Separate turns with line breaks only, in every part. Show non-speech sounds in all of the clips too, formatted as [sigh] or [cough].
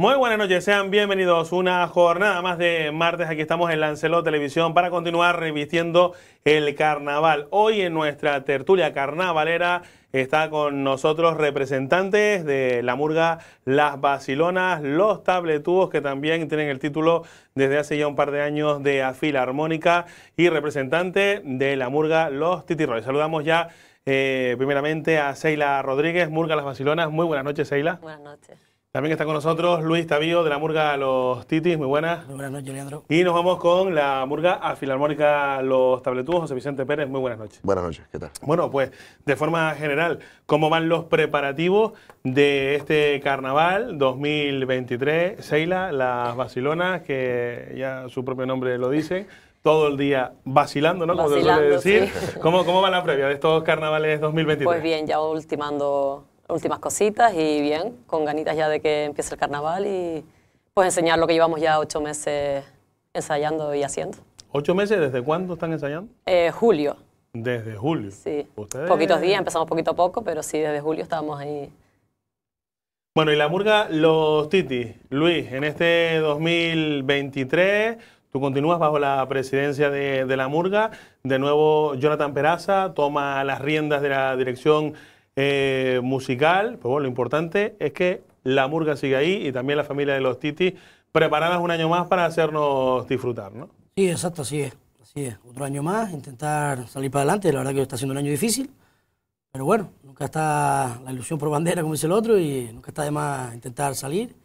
Muy buenas noches, sean bienvenidos una jornada más de martes. Aquí estamos en Lancelot Televisión para continuar revistiendo el carnaval. Hoy en nuestra tertulia carnavalera está con nosotros representantes de la murga Las Basilonas, los tabletubos que también tienen el título desde hace ya un par de años de afila armónica y representante de la murga Los Titirroy. Saludamos ya eh, primeramente a Seila Rodríguez, murga Las Basilonas. Muy buenas noches, Seila.
Buenas
noches.
También está con nosotros Luis Tavío de la Murga Los Titis, muy buenas.
Muy buenas noches, Leandro.
Y nos vamos con la Murga Filarmónica Los Tabletudos. José Vicente Pérez, muy buenas noches.
Buenas noches, ¿qué tal?
Bueno, pues de forma general, ¿cómo van los preparativos de este carnaval 2023? Seila, las vacilonas, que ya su propio nombre lo dice todo el día vacilando, ¿no? decir. ¿Cómo, ¿Cómo va la previa de estos carnavales 2023? Pues bien,
ya ultimando últimas cositas y bien, con ganitas ya de que empiece el carnaval y pues enseñar lo que llevamos ya ocho meses ensayando y haciendo.
¿Ocho meses? ¿Desde cuándo están ensayando?
Eh, julio.
Desde julio. Sí.
Poquitos días, empezamos poquito a poco, pero sí, desde julio estábamos ahí.
Bueno, y la murga Los Titi, Luis, en este 2023 tú continúas bajo la presidencia de, de la murga. De nuevo, Jonathan Peraza toma las riendas de la dirección eh, musical, pues bueno, lo importante es que la murga sigue ahí y también la familia de los Titi preparadas un año más para hacernos disfrutar, ¿no?
Sí, exacto, así es. Así es. Otro año más, intentar salir para adelante. La verdad que está siendo un año difícil, pero bueno, nunca está la ilusión por bandera, como dice el otro, y nunca está de más intentar salir,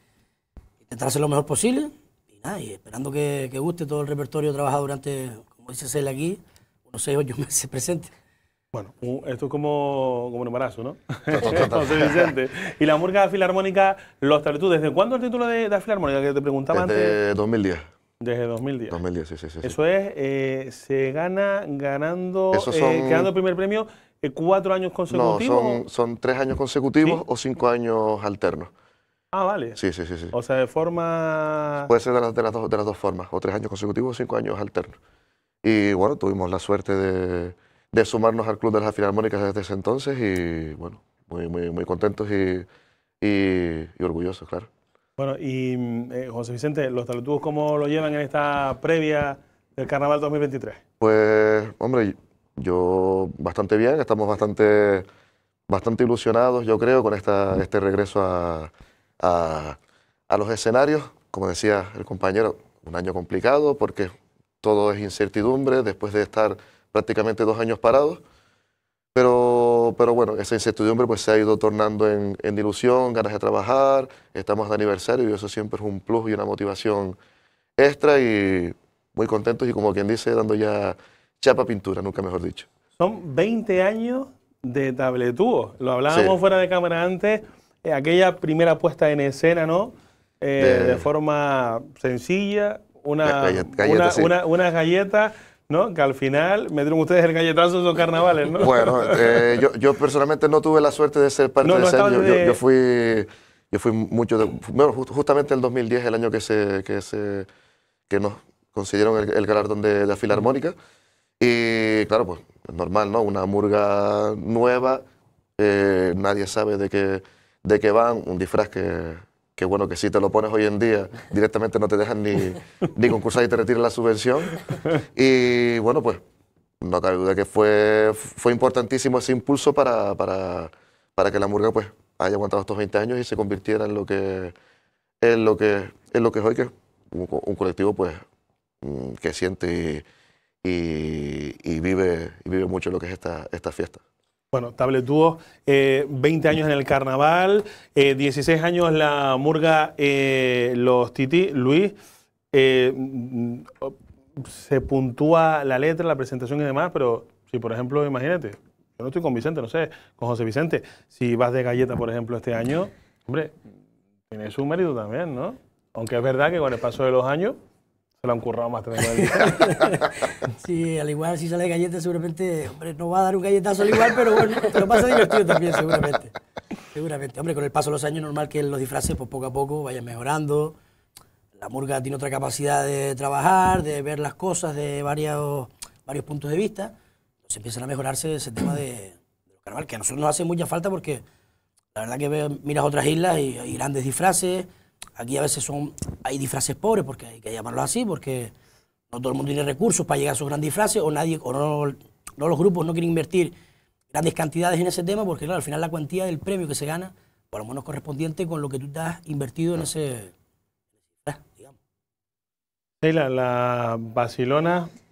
intentar hacer lo mejor posible. Y nada, esperando que, guste todo el repertorio trabajado durante, como dice Cel aquí, unos 6 o [laughs] meses presentes bueno,
uh, esto es como, un embarazo, ¿no? [laughs] José Vicente. Y la Murga filarmónica los estableció. ¿Desde cuándo el título de, la filarmónica que te preguntaba Desde 2010. Desde 2010. 2010, sí, sí, sí. Eso es, eh, se gana ganando, eh, quedando el primer premio eh, cuatro años consecutivos. No,
son, tres años consecutivos o cinco años alternos. Ah, vale. Sí, sí, sí, sí.
O sea, de forma... Puede
ser de las, de las, dos, de las dos formas, o tres años consecutivos o cinco años alternos. Y bueno, tuvimos la suerte de de sumarnos al Club de las Filarmónicas desde ese entonces y bueno, muy, muy, muy contentos y, y, orgullosos, claro.
Bueno, y mm, eh, José Vicente, ¿los talentudos cómo lo llevan en esta previa del Carnaval 2023?
Pues, hombre, yo bastante bien, estamos bastante, bastante ilusionados, yo creo, con esta, este regreso a, a, a los escenarios. Como decía el compañero, un año complicado porque todo es incertidumbre después de estar prácticamente dos años parados. Pero, pero bueno, esa incertidumbre pues se ha ido tornando en, en ilusión, ganas de trabajar, estamos de aniversario y eso siempre es un plus y una motivación extra y muy contentos y como quien dice, dando ya chapa pintura, nunca mejor dicho.
Son 20 años de tabletúo, lo hablábamos fuera de cámara antes, eh, aquella primera puesta en escena, ¿no? Eh, de... forma sencilla, una, una galleta ¿no? Que al final me dieron ustedes el galletazo de carnavales, ¿no? Bueno, eh,
yo, personalmente no tuve la suerte de ser parte de ese. Yo, fui, yo fui mucho, de, justamente el 2010, el año que se, que se, que nos consiguieron el, galardón de la filarmónica. Y claro, pues normal, ¿no? Una murga nueva, eh, nadie sabe de qué, de qué van, un disfraz que que bueno, que si te lo pones hoy en día, directamente no te dejan [laughs] ni, concursar y te retiran la subvención. Y bueno, pues no cabe duda que fue, fue importantísimo ese impulso para, que la murga pues, haya aguantado estos 20 años y se convirtiera en lo que, en lo que, lo que es hoy, que es un, colectivo pues, mm, que siente y, vive, vive mucho lo que es esta fiesta.
Bueno, Tablet 20 eh, años en el carnaval, 16 eh, años la murga eh, Los Titi, Luis. se puntúa la letra, la presentación y demás, pero si por ejemplo, imagínate, yo no estoy con Vicente, no sé, con José Vicente, si vas de galleta, por ejemplo, este año, hombre, tiene su mérito también, ¿no? Aunque es verdad que con el paso de los años la han currado más también
[laughs] sí, al igual, si sale galleta, seguramente, hombre, no va a dar un galletazo al igual, pero bueno, lo pasa divertido también, seguramente. Seguramente. Hombre, con el paso de los años, normal que los disfraces, pues poco a poco vayan mejorando. La murga tiene otra capacidad de trabajar, de ver las cosas de varios, varios puntos de vista. Entonces empiezan a mejorarse ese tema de, carnaval, que a nosotros nos hace mucha falta porque la verdad que miras otras islas y hay grandes disfraces aquí a veces son, hay disfraces pobres, porque hay que llamarlo así, porque no todo el mundo tiene recursos para llegar a esos grandes disfraces, o nadie, o no, los grupos no quieren invertir grandes cantidades en ese tema, porque claro, al final la cuantía del premio que se gana, por lo menos correspondiente con lo que tú te has invertido en ese...
Digamos. Sí, la, la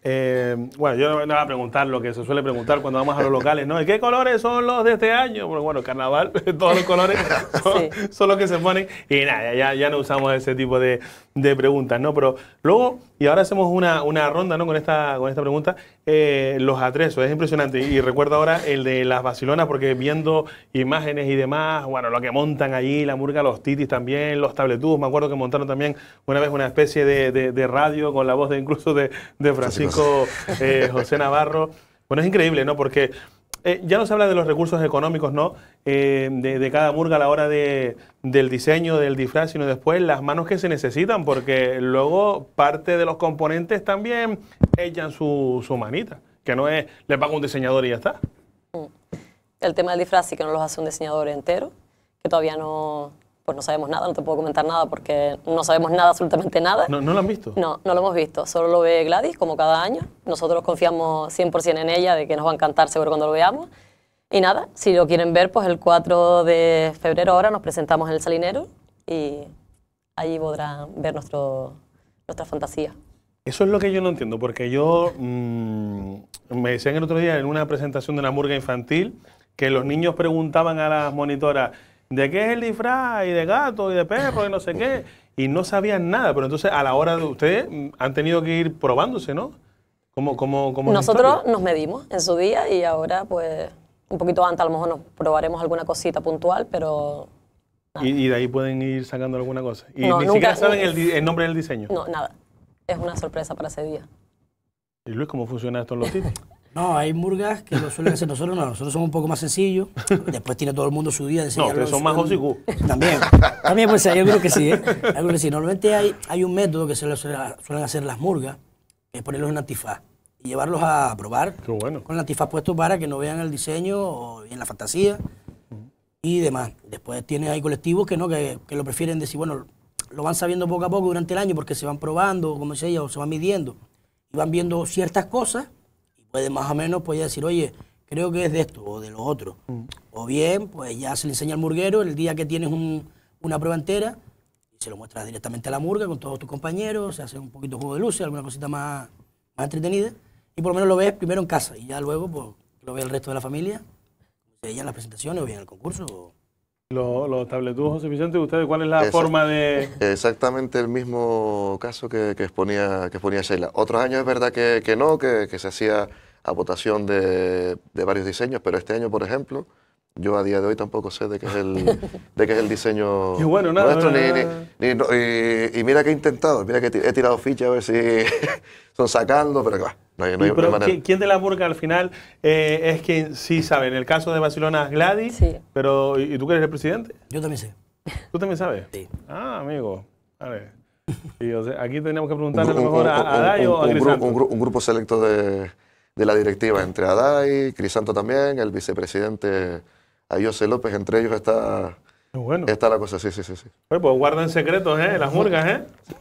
eh, bueno, yo no me voy a preguntar lo que se suele preguntar cuando vamos a los locales, ¿no? ¿Qué colores son los de este año? Bueno, bueno carnaval, [laughs] todos los colores [laughs] son, los que se ponen. Y nada, ya, ya no usamos ese tipo de, preguntas, ¿no? Pero luego, y ahora hacemos una, ronda, ¿no? Con esta, con esta pregunta, eh, los atrezos, es impresionante. Y, recuerdo ahora el de las vacilonas porque viendo imágenes y demás, bueno, lo que montan allí, la murga, los titis también, los tabletudos, me acuerdo que montaron también una vez una especie de, radio con la voz de incluso de Francisco. Eh, José Navarro. Bueno, es increíble, ¿no? Porque eh, ya nos habla de los recursos económicos, ¿no? Eh, de, cada murga a la hora de, del diseño, del disfraz, sino después las manos que se necesitan, porque luego parte de los componentes también echan su, su manita, que no es le pago un diseñador y ya está. Mm.
El tema del disfraz sí que no los hace un diseñador entero, que todavía no, pues no sabemos nada, no te puedo comentar nada porque no sabemos nada, absolutamente nada. ¿No, ¿No, lo han visto? No, no lo hemos visto, solo lo ve Gladys como cada año. Nosotros confiamos 100% en ella de que nos va a encantar seguro cuando lo veamos. Y nada, si lo quieren ver, pues el 4 de febrero ahora nos presentamos en el Salinero y allí podrán ver nuestro, nuestra fantasía.
Eso es lo que yo no entiendo, porque yo mm, me decían el otro día en una presentación de una murga infantil que los niños preguntaban a las monitoras, de qué es el disfraz y de gato y de perro y no sé qué. Y no sabían nada, pero entonces a la hora de ustedes han tenido que ir probándose, ¿no? ¿Cómo, cómo, Nosotros
nos medimos en su día y ahora pues un poquito antes a lo mejor nos probaremos alguna cosita puntual, pero...
Y, de ahí pueden ir sacando alguna cosa. Y ni siquiera saben el, nombre del diseño. No,
nada. Es una sorpresa para ese día.
¿Y Luis, cómo funciona esto en los tips? [laughs]
No, hay murgas que lo suelen hacer. Nosotros no, nosotros somos un poco más sencillos. Después tiene todo el mundo su día de No, pero son más [laughs] También. También, pues yo creo que sí, ¿eh? Normalmente hay, hay un método que se le suelen hacer las murgas, que es ponerlos en antifaz y llevarlos a probar. Qué bueno. Con el antifaz puesto para que no vean el diseño o en la fantasía y demás. Después tiene hay colectivos que no, que, que lo prefieren decir, bueno, lo van sabiendo poco a poco durante el año porque se van probando, como decía ella, o se van midiendo. Y van viendo ciertas cosas puede más o menos pues, decir, oye, creo que es de esto o de lo otro. Mm. O bien, pues ya se le enseña al murguero el día que tienes un, una prueba entera, y se lo muestras directamente a la murga con todos tus compañeros, se hace un poquito de juego de luces, alguna cosita más, entretenida, y por lo menos lo ves primero en casa, y ya luego pues, lo ve el resto de la familia, ya en las presentaciones o bien el concurso
los lo José Vicente. ¿Ustedes cuál es la forma
de...? [laughs] Exactamente el mismo caso que, exponía, que Sheila. Otros años es verdad que, no, que, se hacía a votación de, varios diseños, pero este año, por ejemplo, yo a día de hoy tampoco sé de qué es el, [laughs] de qué es el diseño bueno, nuestro. y, mira que he intentado, mira que he tirado ficha a ver si [laughs] son sacando, pero va pero
¿quién, de la burga al final eh, es quien sí sabe? En el caso de Barcelona, Gladys. Pero, ¿y, tú que eres el presidente? Yo también sé. ¿Tú también sabes? Sí. Ah, amigo. aquí tenemos que preguntarle a lo mejor a, Adai. o a Crisanto.
Un, grupo selecto de, de, la directiva, entre Adai, Crisanto también, el vicepresidente Ayose López, entre ellos está bueno. Está la cosa, sí, sí, sí. sí.
pues guardan secretos, ¿eh? Las murgas,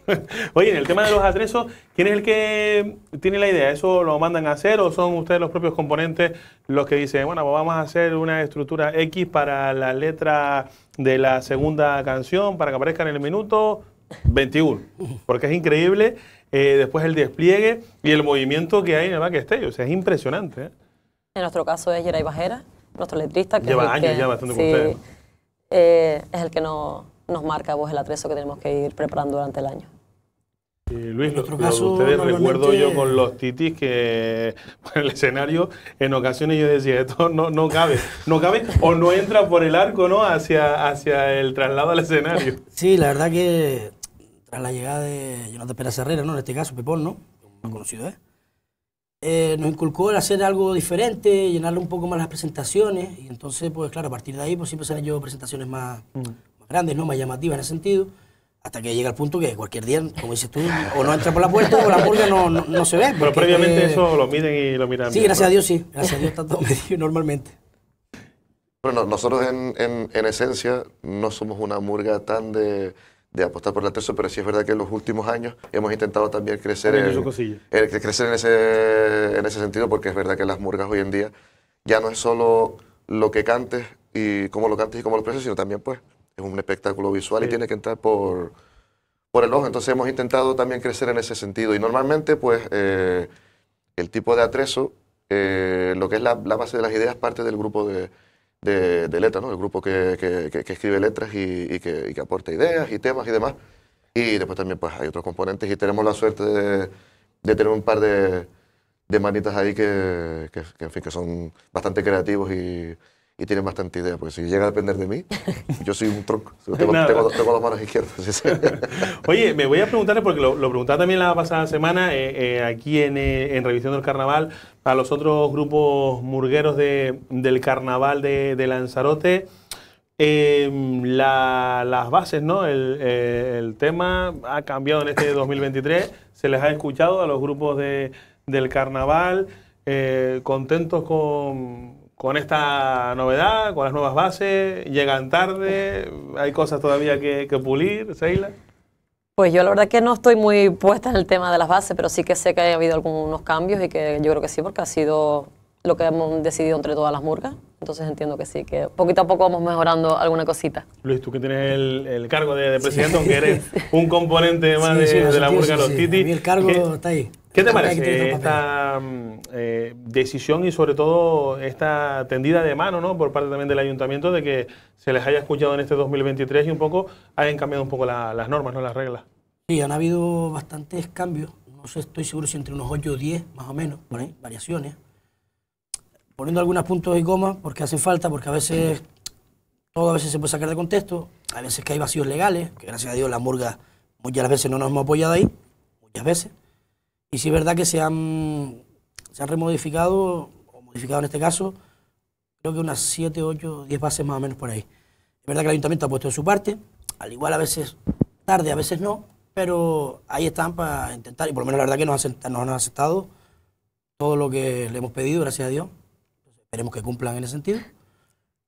¿eh? [laughs] Oye, en el tema de los atresos, ¿quién es
el que
tiene la idea? ¿Eso lo mandan a hacer o son ustedes los propios componentes los que dicen, bueno, pues vamos a hacer una estructura X para la letra de la segunda canción para que aparezca en el minuto 21? Porque es increíble eh, después el despliegue y el movimiento que hay en el backstage. O sea, es impresionante. ¿eh?
En nuestro caso es Geray Bajera, nuestro letrista. Que lleva años ya bastante con ustedes. Eh, es el que no, nos marca vos el atrezo que tenemos que ir preparando durante el año.
Eh, Luis, lo, caso, ustedes recuerdo yo con los titis que en [laughs] el escenario en ocasiones yo decía, esto no, no cabe,
no cabe o no entra por el arco ¿no? hacia, hacia el traslado al escenario. [laughs] Sí, la verdad que tras la llegada de Jonathan Pérez Herrera, ¿no? en este caso Pepón, ¿no? Un conocido, ¿eh? Eh, nos inculcó el hacer algo diferente, llenarle un poco más las presentaciones. Y entonces, pues claro, a partir de ahí pues siempre se han presentaciones mm. más, grandes, ¿no? más llamativas en ese sentido. Hasta que llega el punto que cualquier día, como dices tú, o no entra por la puerta o la murga no, se ve. Pero
previamente eso lo miden
y lo miran. Sí, gracias a Dios sí. Gracias a Dios está todo [laughs] medido normalmente.
Bueno, nosotros en esencia no somos una murga tan de de apostar por el atrezo, pero sí es verdad que en los últimos años hemos intentado también crecer, en, eh, crecer en, ese, sentido, porque es verdad que las murgas hoy en día ya no es solo lo que cantes y cómo lo cantes y cómo lo presas, sino también pues es un espectáculo visual y tiene que entrar por, por el ojo. Entonces hemos intentado también crecer en ese sentido. Y normalmente pues eh, el tipo de atrezo, eh, lo que es la base de las ideas, parte del grupo de de, letras, el grupo que, escribe letras y, que, aporta ideas y temas y demás. Y después también pues, hay otros componentes y tenemos la suerte de, tener un par de, manitas ahí que, que, que, en fin, que son bastante creativos y, y tienen bastante idea, porque si llega a depender de mí, [laughs] yo soy un tronco. Tengo, manos izquierdas.
[laughs] Oye, me voy a preguntarle, porque lo, preguntaba también la pasada semana, eh, eh, aquí eh, en, Revisión del Carnaval, a los otros grupos murgueros del Carnaval de, Lanzarote. Em, las bases, ¿no? El, tema ha cambiado en este 2023. [laughs] Se les ha escuchado a los grupos del carnaval, contentos con, con esta novedad, con las nuevas bases? ¿Llegan tarde? ¿Hay cosas todavía que, pulir, Seila?
Pues yo la verdad que no estoy muy puesta en el tema de las bases, pero sí que sé que ha habido algunos cambios y que yo creo que sí, porque ha sido lo que hemos decidido entre todas las murgas. Entonces entiendo que sí, que poquito a poco vamos mejorando alguna cosita.
Luis, tú que tienes el, cargo de, presidente, aunque eres [laughs] un componente
más de, la murga Los Titi. el cargo está ahí.
¿Qué te parece esta mm, eh, decisión y sobre todo esta tendida de mano ¿no? por parte también del ayuntamiento de que se les haya escuchado en este 2023 y un poco hayan cambiado
un poco las normas, no las reglas? Sí, han habido bastantes cambios, no sé, estoy seguro si entre unos 8 o 10 más o menos, variaciones. Poniendo algunos puntos y comas porque hacen falta, porque a veces todo a veces se puede sacar de contexto, a veces que hay vacíos legales, que gracias a Dios la murga muchas veces no nos hemos apoyado ahí, muchas veces y sí es verdad que se han, se han remodificado, o modificado en este caso, creo que unas 7, 8, 10 bases más o menos por ahí. Es verdad que el ayuntamiento ha puesto de su parte, al igual a veces tarde, a veces no, pero ahí están para intentar, y por lo menos la verdad que nos, nos han aceptado todo lo que le hemos pedido, gracias a Dios. Esperemos que cumplan en ese sentido.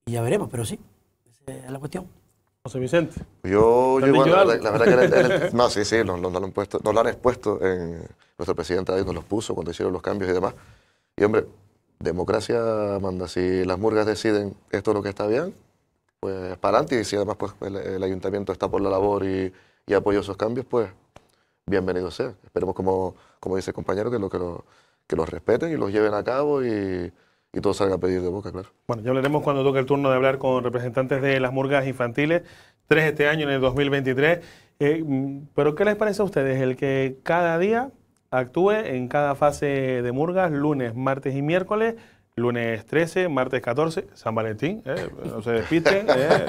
Y ya veremos, pero sí, esa es la cuestión. José Vicente.
Yo, yo la, verdad que [laughs] no, sí, sí, nos, lo han expuesto, en, nuestro presidente ahí nos los puso cuando hicieron los cambios y demás. Y hombre, democracia manda, si las murgas deciden esto es lo que está bien, pues para adelante y si además pues, el, ayuntamiento está por la labor y, y esos cambios, pues bienvenido sea. Esperemos, como, como dice el compañero, que, lo, que, lo, que los respeten y los lleven a cabo y y todo salga a pedir de boca, claro. Bueno, ya
hablaremos cuando toque el turno de hablar con representantes de las murgas infantiles, tres este año en el 2023. Eh, Pero ¿qué les parece a ustedes el que cada día actúe en cada fase de murgas, lunes, martes y miércoles? Lunes 13, martes 14, San Valentín, eh, no se despiste, eh,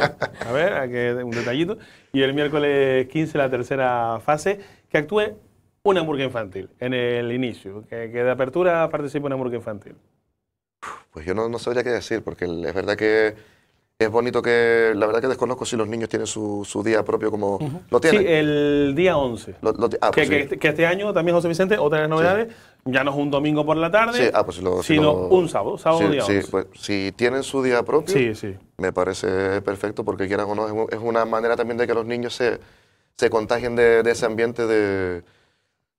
a ver, hay un detallito. Y el miércoles 15, la tercera fase, que actúe una murga infantil en el inicio, que de apertura participe una murga infantil.
Pues yo no, sabría qué decir, porque es verdad que es bonito que, la verdad que desconozco si los niños tienen su, día propio como lo tienen. Sí, el día 11. Ah, pues este,
que, este, año también José Vicente, otra de las novedades, ya no es un domingo por la tarde, ah, pues sino un sábado, sábado día 11.
Pues, si tienen su día propio, me parece perfecto, porque quieran o no, es una manera también de que los niños se, se contagien de, ese ambiente de,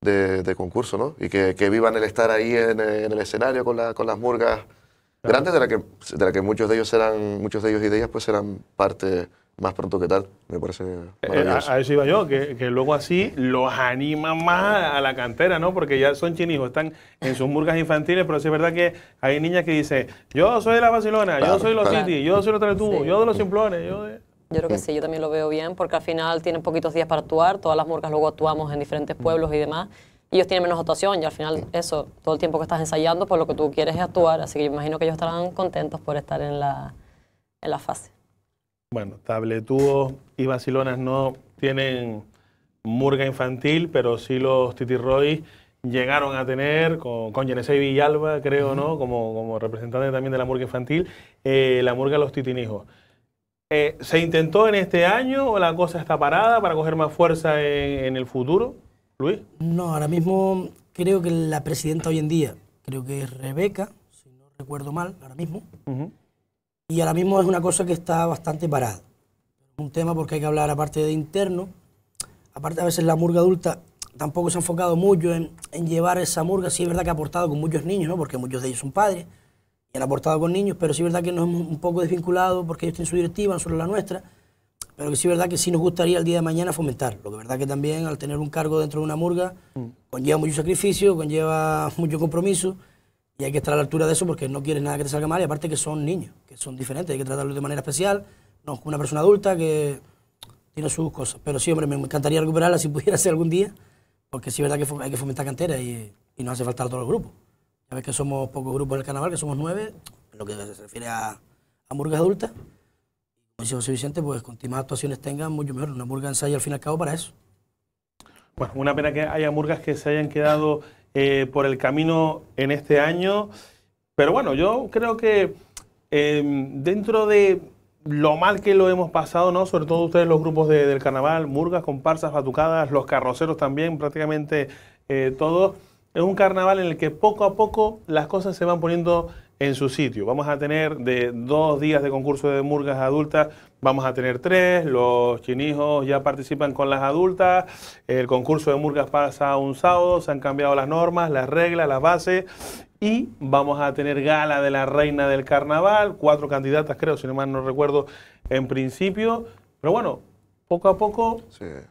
de, concurso, ¿no? Y que, que, vivan el estar ahí en, en el escenario con, la, con las murgas grandes de la, que, de la que muchos de ellos serán, muchos de ellos y de ellas pues serán parte más pronto que tal, me parece eh, eh,
a, eso iba yo, que, que, luego así los anima más a la cantera, ¿no? Porque ya son chinijos, están en sus murgas infantiles, pero sí es verdad que hay niñas que dicen, yo soy de la Barcelona, yo soy de los City, yo soy de los yo de los Simplones, yo
Yo creo que sí, yo también lo veo bien, porque al final tienen poquitos días para actuar, todas las murgas luego actuamos en diferentes mm. pueblos y demás, y ellos tienen menos actuación y al final eso, todo el tiempo que estás ensayando, por lo que tú quieres es actuar, así que yo imagino que ellos estarán contentos por estar en la, fase.
Bueno, tabletúos y Basilonas no tienen murga infantil, pero sí los titirrois llegaron a tener con, con y Villalba, creo, ¿no? Como, representante también de la murga infantil, eh, la murga Los Titinijos. Eh, ¿Se intentó en este año o la cosa está parada para coger más fuerza en el futuro?
No, ahora mismo creo que la presidenta hoy en día, creo que es Rebeca, si no recuerdo mal, ahora mismo. Y ahora mismo es una cosa que está bastante parada. Un tema porque hay que hablar aparte de interno. Aparte a veces la murga adulta tampoco se ha enfocado mucho en, llevar esa murga. Sí es verdad que ha aportado con muchos niños, ¿no? porque muchos de ellos son padres y han aportado con niños, pero sí es verdad que nos hemos un poco desvinculado porque ellos tienen su directiva, solo la nuestra pero que sí verdad que sí nos gustaría el día de mañana fomentar. Lo que verdad que también al tener un cargo dentro de una murga mm. conlleva mucho sacrificio, conlleva mucho compromiso y hay que estar a la altura de eso porque no quieres nada que te salga mal y aparte que son niños, que son diferentes, hay que tratarlos de manera especial, no como una persona adulta que tiene sus cosas. Pero sí, hombre, me encantaría recuperarla si [laughs] pudiera ser algún día, porque sí verdad que hay que fomentar canteras y, y nos hace falta a todos los grupos. Ya ves que somos pocos grupos en el carnaval, que somos nueve, en lo que se refiere a, a murgas adultas dice José Vicente, pues cuantas actuaciones tengan, mucho mejor. Una murga ensaya al fin y al cabo para eso.
Bueno, una pena que haya murgas que se hayan quedado eh, por el camino en este año. Pero bueno, yo creo que em, dentro de lo mal que lo hemos pasado, ¿no? Sobre todo ustedes los grupos del carnaval, murgas, comparsas, batucadas, los carroceros también, prácticamente eh, todos. Es un carnaval en el que poco a poco las cosas se van poniendo en su sitio. Vamos a tener de dos días de concurso de murgas adultas, vamos a tener tres, los chinijos ya participan con las adultas, el concurso de murgas pasa un sábado, se han cambiado las normas, las reglas, las bases y vamos a tener gala de la reina del carnaval, cuatro candidatas creo, si no mal no recuerdo en principio, pero bueno, poco a poco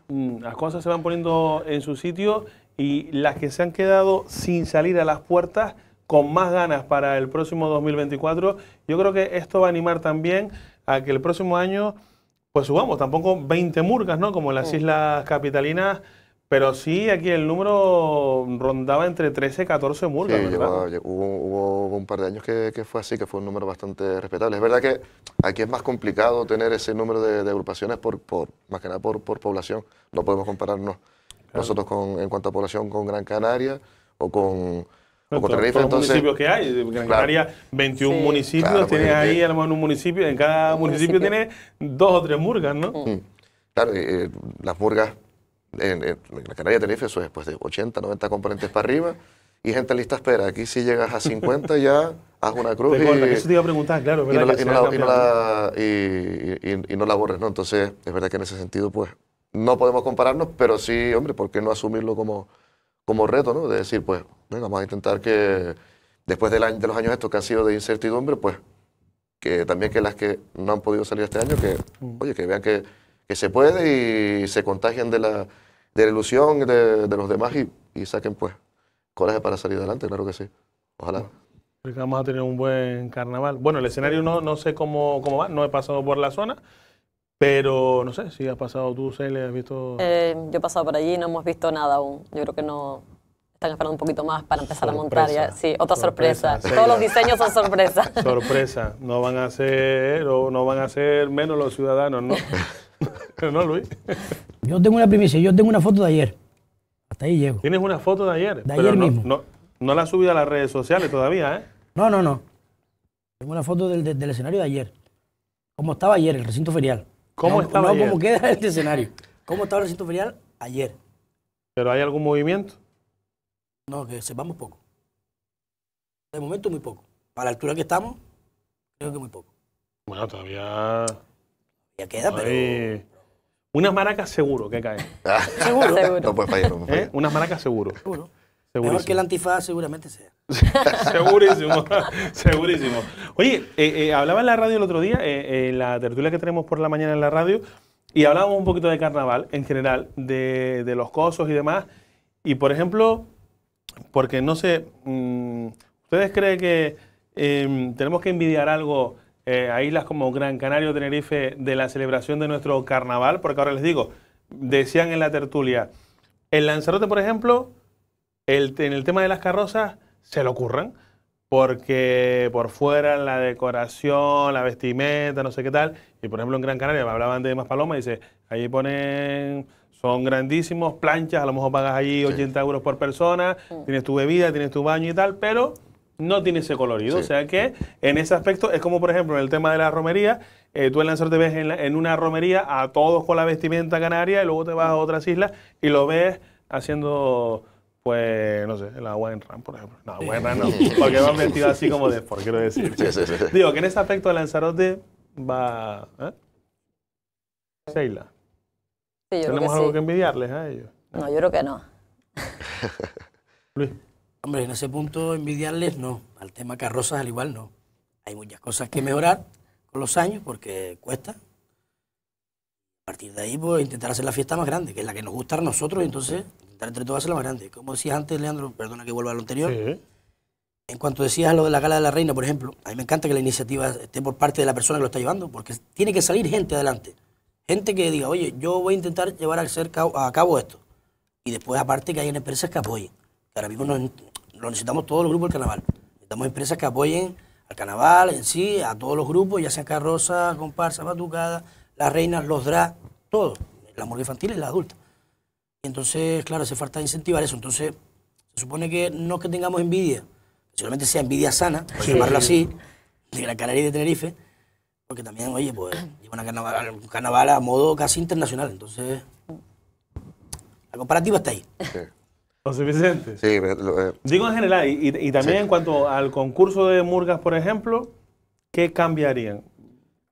mm, las cosas se van poniendo en su sitio y las que se han quedado sin salir a las puertas, con más ganas para el próximo 2024. Yo creo que esto va a animar también a que el próximo año, pues subamos, tampoco 20 murgas, ¿no? Como en las mm. islas capitalinas, pero sí aquí el número rondaba entre 13 y 14
murgas. hubo, un par de años que, fue así, que fue un número bastante respetable. Es verdad que aquí es más complicado tener ese número de, agrupaciones, por, por, más que nada por, población. No podemos compararnos nosotros con, en cuanto a población con Gran Canaria o con o municipios que hay. En Canarias 21 municipios. tienes ahí, a lo mejor,
un municipio. En cada municipio, tienes dos o tres murgas, ¿no?
Mm. Claro, eh, eh, las murgas en, en, la Canaria Tenerife, eso es pues, de 80, 90 componentes para arriba y gente lista espera. Aquí si llegas a 50 ya haz una cruz. eso te
iba a claro. y,
no y no la borres, ¿no? Entonces, es verdad que en ese sentido, pues, no podemos compararnos, pero sí, hombre, ¿por qué no asumirlo como, como reto, ¿no? De decir, pues, venga, vamos a intentar que después de los años estos que han sido de incertidumbre, pues, que también que las que no han podido salir este año, que, mm. oye, que vean que, que se puede y se contagien de la, de la ilusión de, de, los demás y, y, saquen, pues, coraje para salir adelante, claro que sí. Ojalá.
Que Vamos a tener un buen carnaval. Bueno, el escenario no, no sé cómo, cómo va, no he pasado por la zona. Pero no sé si has pasado tú, Cele, has visto.
Eh, yo he pasado por allí y no hemos visto nada aún. Yo creo que no. Están esperando un poquito más para empezar a montar. Sí, otra sorpresa. Todos los diseños son sorpresas. [laughs]
Sorpresa. No van a ser, o no van a ser menos los ciudadanos, ¿no? [laughs] ¿No, Luis?
Yo tengo una primicia. Yo tengo una foto de ayer. Hasta ahí llego.
¿Tienes una foto de ayer? De ayer no, mismo. No, no la has subido a las redes sociales todavía, ¿eh?
No, no, no. Tengo una foto del, del escenario de ayer. Como estaba ayer, el recinto ferial. ¿Cómo estaba queda este escenario? ¿Cómo estaba el recinto ferial ayer? ¿Pero hay algún movimiento? No, que sepamos poco. De momento muy poco. Para la altura que estamos, creo que muy poco.
Bueno, todavía... Ya queda, pero... Unas maracas seguro que caen. [laughs] seguro. seguro. ¿Eh? Unas maracas seguro. Seguro. Segurísimo. que
el antifaz seguramente sea.
[laughs] [laughs] segurísimo, Oye, eh, eh, hablaba en la radio el otro día, eh, en la tertulia que tenemos por la mañana en la radio, y hablábamos un poquito de carnaval en general, de, los cosos y demás. Y por ejemplo, porque no sé, mm, ¿ustedes creen que em, tenemos que envidiar algo a islas como Gran Canario o Tenerife de la celebración de nuestro carnaval? Porque ahora les digo, decían en la tertulia, en Lanzarote, por ejemplo, el, en el tema de las carrozas, se lo ocurran, porque por fuera la decoración, la vestimenta, no sé qué tal. Y por ejemplo en Gran Canaria, me hablaban de más Paloma, dice, ahí ponen, son grandísimos, planchas, a lo mejor pagas allí 80 euros por persona, tienes tu bebida, tienes tu baño y tal, pero no tiene ese colorido. O sea que en ese aspecto es como, por ejemplo, en el tema de la romería, eh, tú en te ves en, una romería a todos con la vestimenta canaria y luego te vas a otras islas y lo ves haciendo pues, no sé, el agua en RAM, por ejemplo. No, agua en RAM no, [laughs] porque va metido así como de por, quiero decir. Digo, que en ese aspecto Lanzarote va... ¿eh? Seila.
Sí, yo ¿Tenemos creo que algo que
envidiarles a ellos?
No, yo creo que no.
[laughs] Luis. Hombre, en ese punto envidiarles no. Al tema carrozas al igual no. Hay muchas cosas que mejorar con los años porque cuesta, a partir de ahí, pues intentar hacer la fiesta más grande, que es la que nos gusta a nosotros, y entonces intentar entre todos hacerla más grande. Como decías antes, Leandro, perdona que vuelva a lo anterior. En cuanto decías lo de la gala de la reina, por ejemplo, a mí me encanta que la iniciativa esté por parte de la persona que lo está llevando, porque tiene que salir gente adelante. Gente que diga, oye, yo voy a intentar llevar a, cabo, a cabo esto. Y después, aparte, que hay empresas que apoyen. Que ahora mismo lo necesitamos todos los grupos del carnaval. Necesitamos empresas que apoyen al carnaval en sí, a todos los grupos, ya sean carrozas, Comparsa, batucada, las reinas, los drag, todo, la amor infantil y la adulta. Entonces, claro, hace falta incentivar eso. Entonces, se supone que no que tengamos envidia, solamente sea envidia sana, por llamarlo así, de la Canaria de Tenerife, porque también, oye, pues lleva carnaval, un carnaval a modo casi internacional. Entonces, la comparativa está ahí.
Sí. José eh. Digo en general, y, también
en cuanto al concurso de murgas, por ejemplo, ¿qué cambiarían?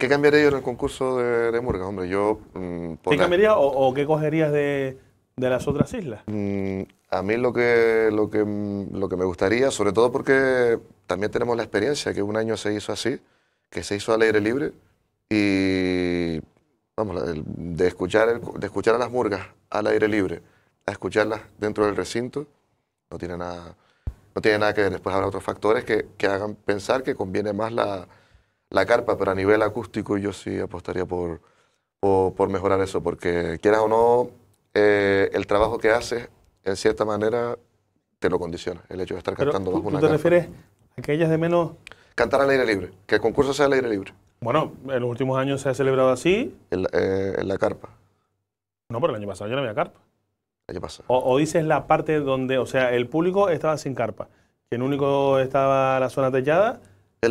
¿Qué cambiaría yo en el concurso de, de Murga? Hombre, yo... Mm, ¿Qué cambiaría o, qué cogerías de, de las otras islas? Mm, a mí lo que, lo, que, mm, lo que me gustaría, sobre todo porque también tenemos la experiencia que un año se hizo así, que se hizo al aire libre y... Vamos, de escuchar, de escuchar a las murgas al aire libre, a escucharlas dentro del recinto, no tiene nada, no tiene nada que ver. Después habrá otros factores que, que hagan pensar que conviene más la, la carpa, pero a nivel acústico yo sí apostaría por, por, mejorar eso, porque quieras o no, eh, el trabajo que haces, en cierta manera, te lo condiciona, el hecho de estar cantando bajo una ¿Tú te refieres
a aquellas de menos...?
Cantar al aire libre, que el concurso sea al aire libre.
Bueno, en los últimos años se ha celebrado así.
En la, eh,
carpa. No, pero el año pasado yo no había carpa. El año pasado. O, o, dices la parte donde, o sea, el público estaba sin carpa, que en único estaba la zona techada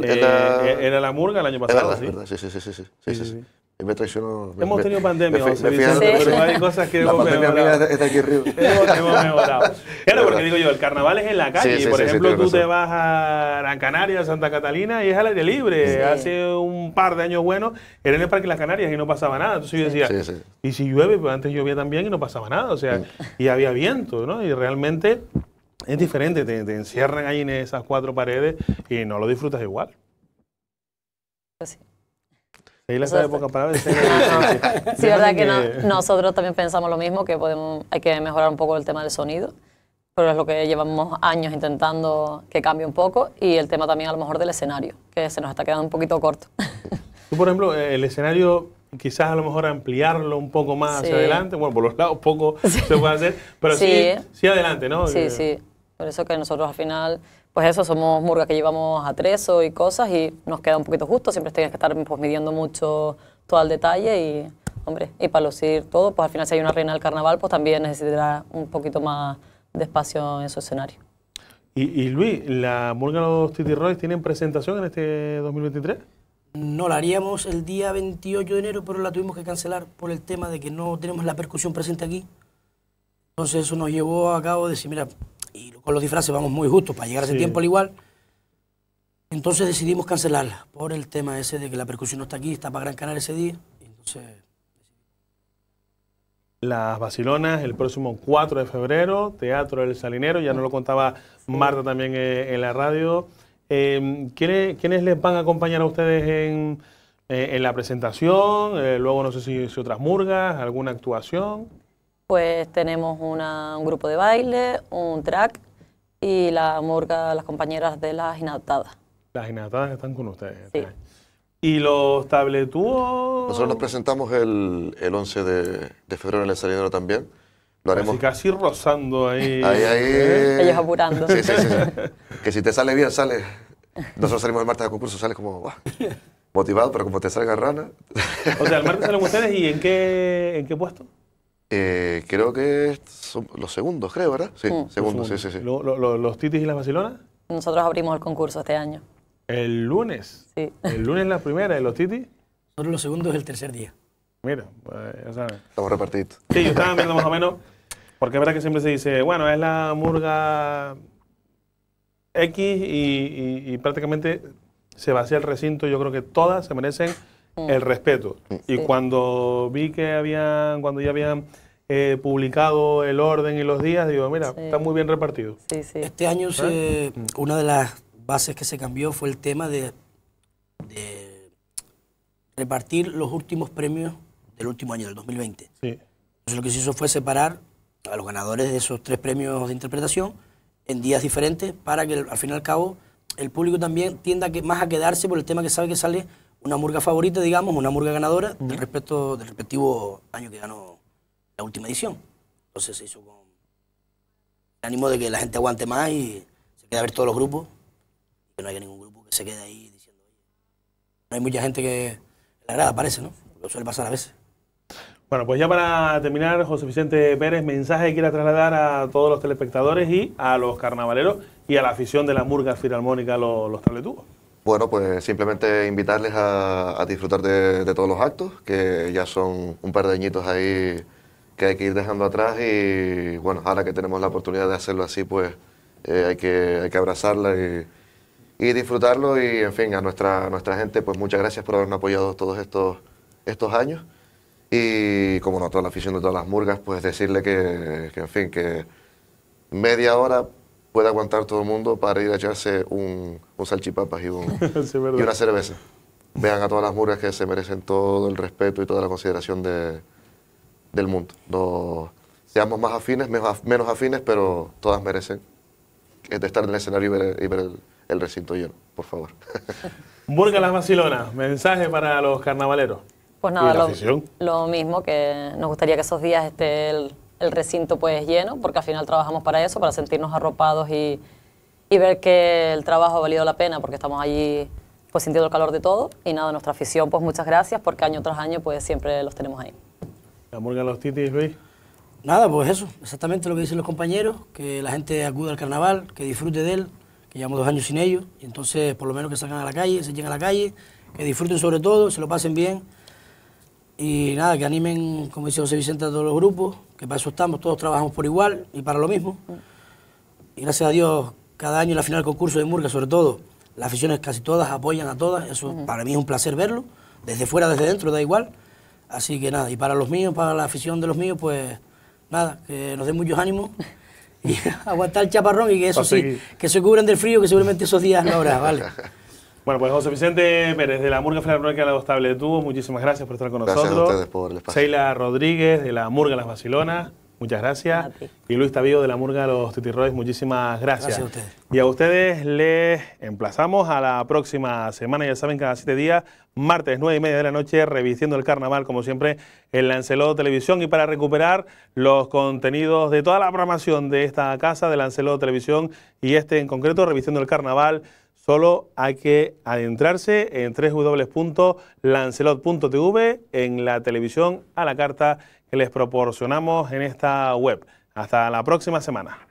eh, eh, era la murga el año pasado. ¿sí?
¿verdad? Sí, sí, sí, sí, Y me traicionó. Hemos tenido pandemia, pero hay cosas que hemos mejorado. Está aquí arriba. [laughs] hemos, mejorado.
[laughs] Claro, porque digo yo, el carnaval es en la calle. Por ejemplo, tú te vas a Gran Canaria, Santa Catalina y es al aire libre. Hace un par de años buenos era en el Parque de Las Canarias y no pasaba nada. Entonces yo decía, y si llueve, pues antes llovía también y no pasaba nada. O sea, y había viento, ¿no? Y realmente es diferente, te, encierran ahí en esas cuatro paredes y no lo disfrutas igual. Pues sí. Ahí la sabe poca palabra. [laughs] sí, es
verdad que, nosotros también pensamos lo mismo, que podemos, hay que mejorar un poco el tema del sonido, pero es lo que llevamos años intentando que cambie un poco, y el tema también a lo mejor del escenario, que se nos está quedando un poquito corto.
[laughs] Tú, por ejemplo, eh, el escenario quizás a lo mejor ampliarlo un poco más hacia adelante, bueno, por los lados poco [laughs] se puede hacer, pero sí, sí, adelante, ¿no? Sí, eh, sí.
Por eso que nosotros al final, pues eso, somos murgas que llevamos atrezo y cosas y nos queda un poquito justo, siempre tienes que estar pues, midiendo mucho todo al detalle y, hombre, y para lucir todo, pues al final si hay una reina del carnaval, pues también necesitará un poquito más de espacio en su escenario.
Y, Luis, ¿la murga Los Titi Royce tienen presentación en este 2023? No
la
haríamos el día 28 de enero, pero la tuvimos que cancelar por el tema de que no tenemos la percusión presente aquí. Entonces eso nos llevó a cabo de decir, mira, y con los disfraces vamos muy justos para llegar a ese tiempo al igual. Entonces decidimos cancelarla por el tema ese de que la percusión no está aquí, está para Gran Canal ese día.
Las Vacilonas, el próximo 4 de febrero, Teatro El Salinero, ya nos lo contaba Marta también eh, en la radio. Em, ¿quiénes, les van a acompañar a ustedes en, eh, la presentación? Eh, luego no sé si, si otras murgas, alguna actuación
pues tenemos un grupo de baile, un track y la morga, las compañeras de las inadaptadas. Las inadaptadas están con ustedes.
¿Y los tabletúos? Nosotros nos presentamos el, 11 de, febrero en el Salinero también. Lo haremos. Casi, rozando ahí. ahí, ahí. Ellos apurando. Sí, sí, sí, que si te sale bien, sale. Nosotros salimos el martes del concurso, sales como... motivado, pero como te salga rana.
O sea, el martes salen ustedes y en qué, en qué puesto?
Eh, creo que son los segundos, creo, ¿verdad? Sí, mm. segundos, sí, sí,
los titis y las Barcelona
Nosotros abrimos el concurso este año.
¿El lunes? Sí. ¿El lunes la primera de los
titis? Solo
los segundos el tercer día.
Mira,
pues, ya sabes.
Estamos repartidos. Sí, yo estaba
viendo más o menos, porque es verdad que siempre se dice, bueno, es la murga X y, y prácticamente se vacía el recinto. Yo creo que todas se merecen Mm. el respeto. Y cuando vi que habían, cuando ya habían eh, publicado el orden y los días, digo, mira, está muy bien repartido.
Este año ¿Eh? una de las bases que se cambió fue el tema de, repartir los últimos premios del último año, del 2020. Entonces lo que se hizo fue separar a los ganadores de esos tres premios de interpretación en días diferentes para que al fin y al cabo el público también tienda más a quedarse por el tema que sabe que sale una murga favorita, digamos, una murga ganadora del, respecto, del respectivo año que ganó la última edición. Entonces se hizo con el ánimo de que la gente aguante más y se quede a ver todos los grupos. Que no haya ningún grupo que se quede ahí diciendo, no hay mucha gente que le agrada, parece, ¿no? Lo suele pasar a veces. Bueno, pues ya para terminar, José
Vicente Pérez, mensaje que quiera trasladar a todos los telespectadores y a los carnavaleros y a la afición de la murga filarmónica, los, los
bueno, pues simplemente invitarles a, disfrutar de, todos los actos, que ya son un par de añitos ahí que hay que ir dejando atrás y bueno, ahora que tenemos la oportunidad de hacerlo así, pues eh, hay, que, que abrazarla y, disfrutarlo y en fin, a nuestra, nuestra gente, pues muchas gracias por habernos apoyado todos estos, estos años y como no, toda la afición de todas las murgas, pues decirle que, que en fin, que media hora puede aguantar todo el mundo para ir a echarse un, un salchipapas [laughs] y,
una
cerveza. Vean a todas las murgas que se merecen todo el respeto y toda la consideración de, del mundo. No, seamos más afines, menos, afines, pero todas merecen estar en el escenario y ver, el, recinto lleno, por favor.
[laughs] Murga Las Vacilonas, mensaje para los carnavaleros.
Pues nada, lo, lo, mismo, que nos gustaría que esos días esté el, el recinto pues lleno, porque al final trabajamos para eso, para sentirnos arropados y, y ver que el trabajo ha valido la pena, porque estamos allí pues sintiendo el calor de todo. Y nada, nuestra afición, pues muchas gracias, porque año tras año pues siempre los tenemos ahí.
La Morgan Los Titis, güey. Nada, pues eso, exactamente lo que dicen los compañeros, que la gente acude al carnaval, que disfrute de él, que llevamos dos años sin ellos, y entonces por lo menos que salgan a la calle, se lleguen a la calle, que disfruten sobre todo, se lo pasen bien y nada, que animen, como dice José Vicente, a todos los grupos, que para eso estamos, todos trabajamos por igual y para lo mismo. Y gracias a Dios, cada año en la final del concurso de Murga, sobre todo, las aficiones casi todas apoyan a todas, eso para mí es un placer verlo, desde fuera, desde dentro, da igual. Así que nada, y para los míos, para la afición de los míos, pues nada, que nos den muchos ánimos y [laughs] aguantar el chaparrón y que eso sí, que se cubran del frío, que seguramente esos días no habrá, ¿vale? [laughs]
Bueno, pues José Vicente Pérez de la Murga Filarmónica de la Estable de muchísimas gracias por estar con nosotros. Gracias a ustedes por el espacio. Seila Rodríguez de la Murga Las Basilonas, muchas gracias. Y Luis Tavío de la Murga Los Titirrois, muchísimas gracias. Gracias a ustedes. Y a ustedes les emplazamos a la próxima semana, ya saben, cada siete días, martes, nueve y media de la noche, revistiendo el carnaval, como siempre, en Lancelot Televisión. Y para recuperar los contenidos de toda la programación de esta casa, de Lancelot Televisión, y este en concreto, revistiendo el carnaval Solo hay que adentrarse en www.lancelot.tv en la televisión a la carta que les proporcionamos en esta web. Hasta la próxima semana.